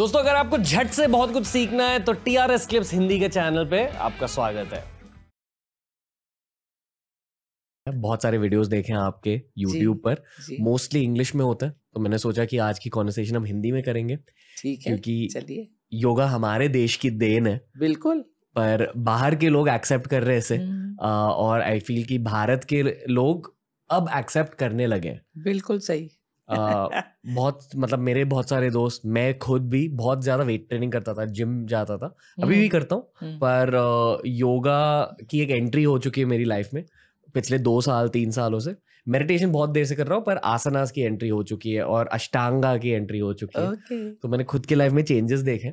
दोस्तों अगर आपको झट से बहुत कुछ सीखना है तो T R S clips Hindi के चैनल पे आपका स्वागत है बहुत सारे वीडियोस देखे हैं आपके YouTube पर मोस्टली इंग्लिश में होता है तो मैंने सोचा कि आज की कॉन्वर्सेशन हम हिंदी में करेंगे ठीक है क्योंकि योगा हमारे देश की देन है बिल्कुल पर बाहर के लोग एक्सेप्ट कर रहे इसे हम्म। और आई फील कि भारत के लोग अब एक्सेप्ट करने लगे बिल्कुल सही बहुत मतलब मेरे बहुत सारे दोस्त मैं खुद भी बहुत ज्यादा वेट ट्रेनिंग करता था जिम जाता था अभी भी हम्म। करता हूँ हम्म। पर योगा की एक एंट्री हो चुकी है मेरी लाइफ में पिछले दो साल तीन सालों से मेडिटेशन बहुत देर से कर रहा हूँ पर आसनास की एंट्री हो चुकी है और अष्टांगा की एंट्री हो चुकी है तो मैंने खुद की लाइफ में चेंजेस देखे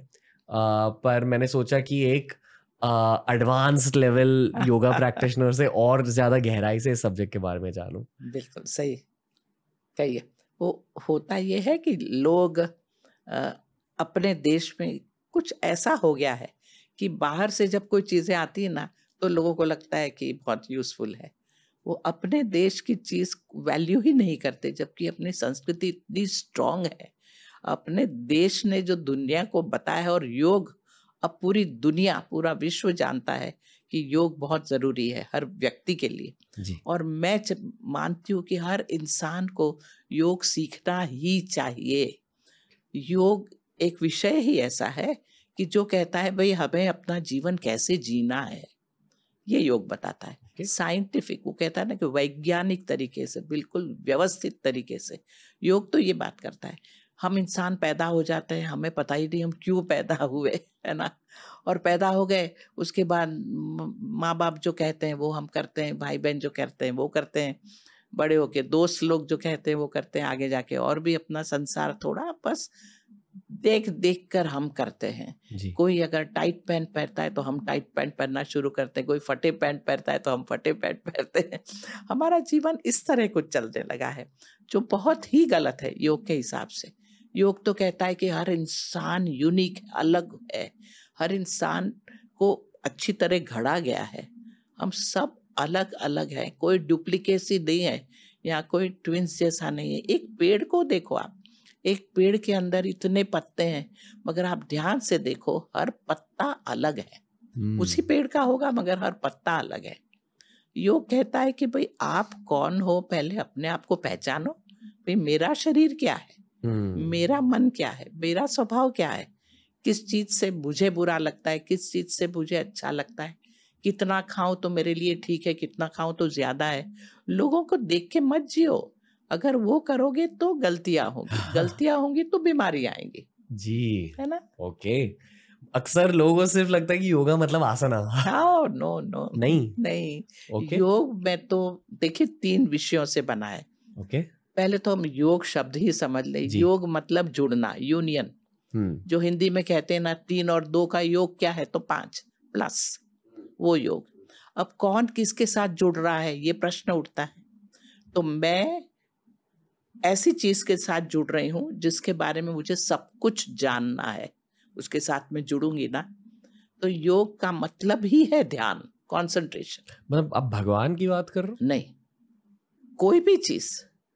पर मैंने सोचा कि एक एडवांस्ड लेवल योगा प्रैक्टिशनर से और ज्यादा गहराई से इस सब्जेक्ट के बारे में जानूं बिल्कुल सही सही है वो होता ये है कि लोग अपने देश में कुछ ऐसा हो गया है कि बाहर से जब कोई चीज़ें आती है ना तो लोगों को लगता है कि बहुत यूज़फुल है वो अपने देश की चीज़ वैल्यू ही नहीं करते जबकि अपनी संस्कृति इतनी स्ट्रांग है अपने देश ने जो दुनिया को बताया है और योग अब पूरी दुनिया पूरा विश्व जानता है कि योग बहुत ज़रूरी है हर व्यक्ति के लिए और मैं मानती हूँ कि हर इंसान को योग सीखना ही चाहिए योग एक विषय ही ऐसा है कि जो कहता है भाई हमें अपना जीवन कैसे जीना है ये योग बताता है okay. साइंटिफिक वो कहता है ना कि वैज्ञानिक तरीके से बिल्कुल व्यवस्थित तरीके से योग तो ये बात करता है हम इंसान पैदा हो जाते हैं हमें पता ही नहीं हम क्यों पैदा हुए है ना और पैदा हो गए उसके बाद माँ बाप जो कहते हैं वो हम करते हैं भाई बहन जो कहते हैं वो करते हैं बड़े होके दोस्त लोग जो कहते हैं वो करते हैं आगे जाके और भी अपना संसार थोड़ा बस देख देख कर हम करते हैं कोई अगर टाइट पैंट पहनता है तो हम टाइट पैंट पहनना शुरू करते हैं कोई फटे पैंट पहनता है तो हम फटे पैंट पहनते हैं हमारा जीवन इस तरह कुछ चलने लगा है जो बहुत ही गलत है योग के हिसाब से योग तो कहता है कि हर इंसान यूनिक अलग है हर इंसान को अच्छी तरह घड़ा गया है हम सब अलग अलग हैं कोई डुप्लीकेसी नहीं है या कोई ट्विंस जैसा नहीं है एक पेड़ को देखो आप एक पेड़ के अंदर इतने पत्ते हैं मगर आप ध्यान से देखो हर पत्ता अलग है hmm. उसी पेड़ का होगा मगर हर पत्ता अलग है योग कहता है कि भाई आप कौन हो पहले अपने आप को पहचानो भाई मेरा शरीर क्या है हम्म। मेरा मन क्या है मेरा स्वभाव क्या है किस चीज से मुझे बुरा लगता है किस चीज से मुझे अच्छा लगता है कितना खाऊं तो मेरे लिए ठीक है कितना खाऊं तो ज्यादा है लोगों को देख के मत जियो अगर वो करोगे तो गलतियां होंगी हाँ। गलतियां होंगी तो बीमारी आएंगी जी है ना ओके अक्सर लोगों सिर्फ लगता है कि योगा मतलब आसना हाँ, नो नो नहीं नहीं ओके योग में तो देखिए तीन विषयों से बना है ओके पहले तो हम योग शब्द ही समझ ले योग मतलब जुड़ना यूनियन हम्म। जो हिंदी में कहते हैं ना तीन और दो का योग क्या है तो पांच प्लस वो योग अब कौन किसके साथ जुड़ रहा है ये प्रश्न उठता है तो मैं ऐसी चीज के साथ जुड़ रही हूँ जिसके बारे में मुझे सब कुछ जानना है उसके साथ में जुड़ूंगी ना तो योग का मतलब ही है ध्यान कंसंट्रेशन मतलब आप भगवान की बात कर रहे हो नहीं कोई भी चीज़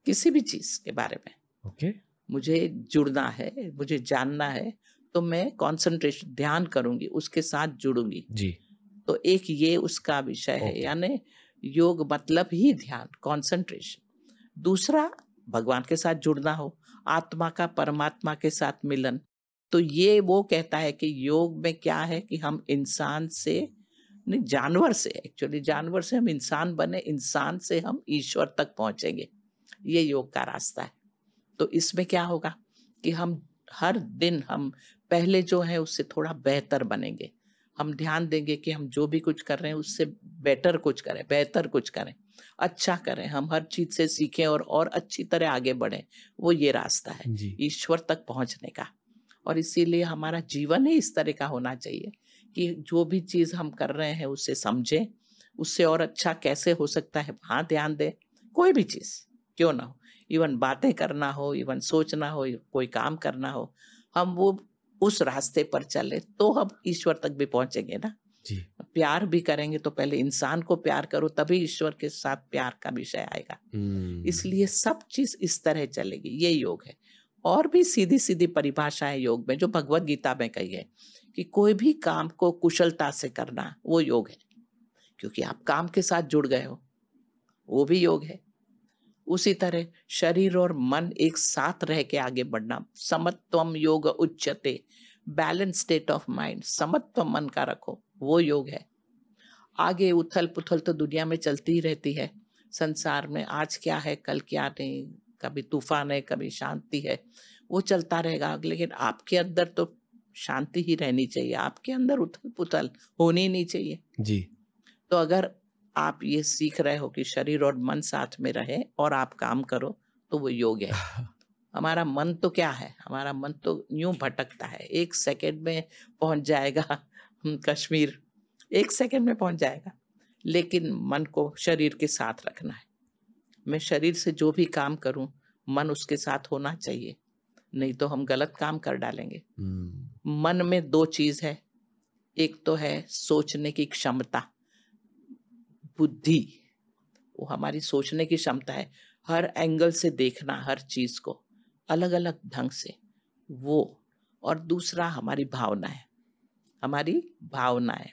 किसी भी चीज के बारे में ओके okay. मुझे जुड़ना है मुझे जानना है तो मैं कॉन्सेंट्रेशन ध्यान करूंगी उसके साथ जुड़ूंगी जी तो एक ये उसका विषय okay. है यानी योग मतलब ही ध्यान कॉन्सेंट्रेशन दूसरा भगवान के साथ जुड़ना हो आत्मा का परमात्मा के साथ मिलन तो ये वो कहता है कि योग में क्या है कि हम इंसान से नहीं जानवर से एक्चुअली जानवर से हम इंसान बने इंसान से हम ईश्वर तक पहुंचेंगे ये योग का रास्ता है तो इसमें क्या होगा कि हम हर दिन हम पहले जो है उससे थोड़ा बेहतर बनेंगे हम ध्यान देंगे कि हम जो भी कुछ कर रहे हैं उससे बेटर कुछ करें बेहतर कुछ करें अच्छा करें हम हर चीज से सीखें और और अच्छी तरह आगे बढ़ें वो ये रास्ता है ईश्वर तक पहुंचने का और इसीलिए हमारा जीवन ही इस तरह का होना चाहिए कि जो भी चीज़ हम कर रहे हैं उसे समझें उससे और अच्छा कैसे हो सकता है वहाँ ध्यान दें कोई भी चीज़ क्यों ना हो इवन बातें करना हो इवन सोचना हो कोई काम करना हो हम वो उस रास्ते पर चले तो हम ईश्वर तक भी पहुंचेंगे ना जी प्यार भी करेंगे तो पहले इंसान को प्यार करो तभी ईश्वर के साथ प्यार का विषय आएगा हम्म। इसलिए सब चीज इस तरह चलेगी ये योग है और भी सीधी सीधी परिभाषाएं योग में जो भगवत गीता में कही है कि कोई भी काम को कुशलता से करना वो योग है क्योंकि आप काम के साथ जुड़ गए हो वो भी योग है उसी तरह शरीर और मन एक साथ रह के आगे बढ़ना समत्वम योग उच्चते बैलेंस स्टेट ऑफ माइंड समत्व मन का रखो वो योग है आगे उथल पुथल तो दुनिया में चलती ही रहती है संसार में आज क्या है कल क्या नहीं कभी तूफान है कभी शांति है वो चलता रहेगा लेकिन आपके अंदर तो शांति ही रहनी चाहिए आपके अंदर उथल पुथल होनी नहीं चाहिए जी तो अगर आप ये सीख रहे हो कि शरीर और मन साथ में रहे और आप काम करो तो वो योग है हमारा मन तो क्या है हमारा मन तो यूं भटकता है एक सेकंड में पहुंच जाएगा कश्मीर एक सेकंड में पहुंच जाएगा लेकिन मन को शरीर के साथ रखना है मैं शरीर से जो भी काम करूं मन उसके साथ होना चाहिए नहीं तो हम गलत काम कर डालेंगे हम्म। मन में दो चीज है एक तो है सोचने की क्षमता बुद्धि वो हमारी सोचने की क्षमता है हर एंगल से देखना हर चीज़ को अलग अलग ढंग से वो और दूसरा हमारी भावना है हमारी भावना है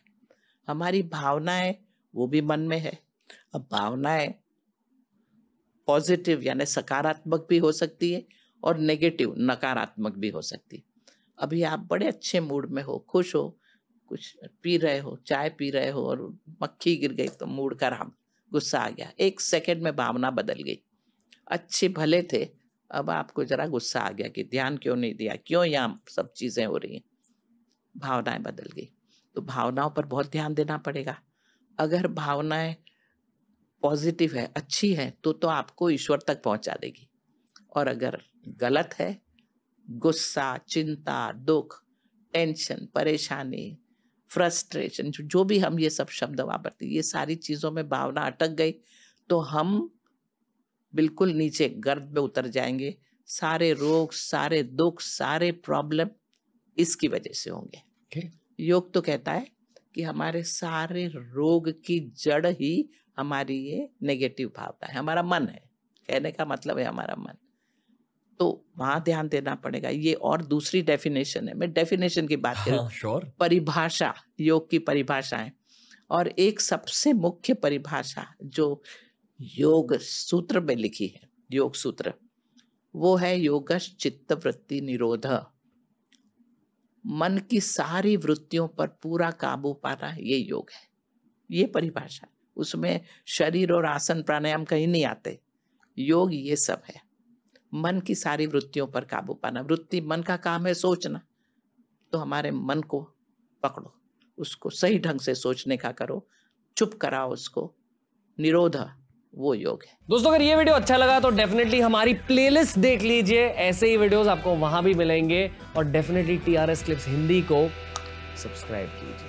हमारी भावनाएं वो भी मन में है अब भावनाएं पॉजिटिव यानी सकारात्मक भी हो सकती है और नेगेटिव नकारात्मक भी हो सकती है अभी आप बड़े अच्छे मूड में हो खुश हो कुछ पी रहे हो चाय पी रहे हो और मक्खी गिर गई तो मूड खराब गुस्सा आ गया एक सेकंड में भावना बदल गई अच्छे भले थे अब आपको ज़रा गुस्सा आ गया कि ध्यान क्यों नहीं दिया क्यों यहाँ सब चीज़ें हो रही हैं भावनाएं बदल गई तो भावनाओं पर बहुत ध्यान देना पड़ेगा अगर भावनाएं पॉजिटिव है अच्छी है तो तो आपको ईश्वर तक पहुंचा देगी और अगर गलत है गुस्सा चिंता दुख टेंशन परेशानी फ्रस्ट्रेशन जो भी हम ये सब शब्द वापरते ये सारी चीज़ों में भावना अटक गई तो हम बिल्कुल नीचे गर्द में उतर जाएंगे सारे रोग सारे दुख सारे प्रॉब्लम इसकी वजह से होंगे okay. योग तो कहता है कि हमारे सारे रोग की जड़ ही हमारी ये नेगेटिव भावना है हमारा मन है कहने का मतलब है हमारा मन तो वहां ध्यान देना पड़ेगा ये और दूसरी डेफिनेशन है मैं डेफिनेशन की बात करूँ हाँ, परिभाषा योग की परिभाषाएं और एक सबसे मुख्य परिभाषा जो योग सूत्र में लिखी है योग सूत्र वो है योग चित्त वृत्ति निरोध मन की सारी वृत्तियों पर पूरा काबू पाना ये योग है ये परिभाषा उसमें शरीर और आसन प्राणायाम कहीं नहीं आते योग ये सब है मन की सारी वृत्तियों पर काबू पाना वृत्ति मन का काम है सोचना तो हमारे मन को पकड़ो उसको सही ढंग से सोचने का करो चुप कराओ उसको निरोध वो योग है दोस्तों अगर ये वीडियो अच्छा लगा तो डेफिनेटली हमारी प्लेलिस्ट देख लीजिए ऐसे ही वीडियोस आपको वहां भी मिलेंगे और डेफिनेटली टीआरएस क्लिप्स हिंदी को सब्सक्राइब कीजिए